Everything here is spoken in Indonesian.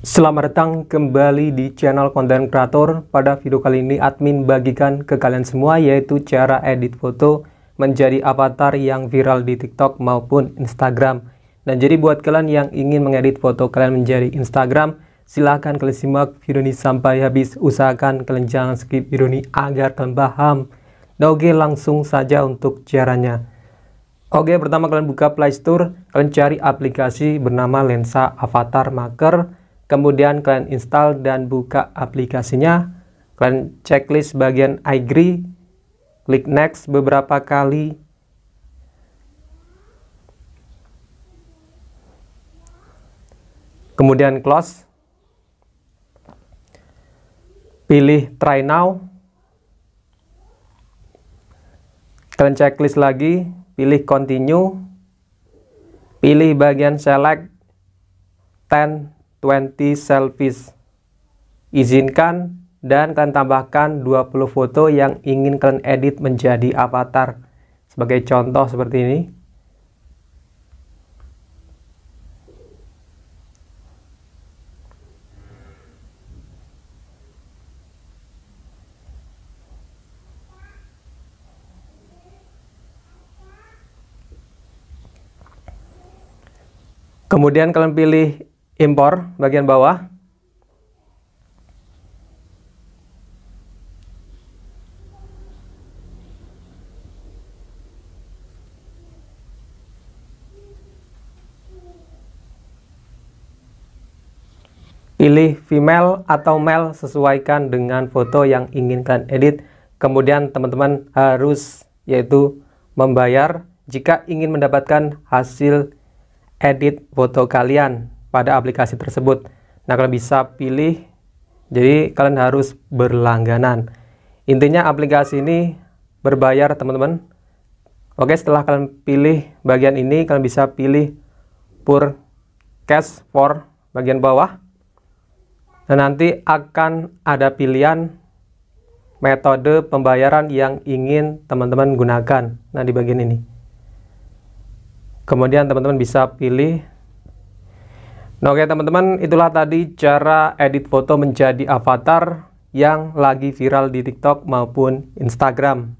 Selamat datang kembali di channel konten kreator. Pada video kali ini admin bagikan ke kalian semua yaitu cara edit foto menjadi avatar yang viral di TikTok maupun Instagram. Dan jadi buat kalian yang ingin mengedit foto kalian menjadi Instagram, silahkan kalian simak video ini sampai habis. Usahakan kalian jangan skip video ini agar kalian paham. Nah oke langsung saja untuk caranya. Oke pertama kalian buka playstore kalian cari aplikasi bernama Lensa Avatar Maker kemudian kalian install dan buka aplikasinya kalian checklist bagian I agree klik next beberapa kali kemudian close pilih try now kalian checklist lagi pilih continue pilih bagian select 10 20 selfies. Izinkan dan kalian tambahkan 20 foto yang ingin kalian edit menjadi avatar. Sebagai contoh seperti ini. Kemudian kalian pilih impor bagian bawah. Pilih female atau male sesuaikan dengan foto yang ingin kalian edit. Kemudian teman-teman harus yaitu membayar jika ingin mendapatkan hasil edit foto kalian pada aplikasi tersebut. Nah, kalian bisa pilih, jadi kalian harus berlangganan. Intinya aplikasi ini berbayar, teman-teman. Oke, setelah kalian pilih bagian ini, kalian bisa pilih pur cash for bagian bawah. Dan nah, nanti akan ada pilihan metode pembayaran yang ingin teman-teman gunakan. Nah, di bagian ini. Kemudian teman-teman bisa pilih Nah, oke teman-teman, itulah tadi cara edit foto menjadi avatar yang lagi viral di TikTok maupun Instagram.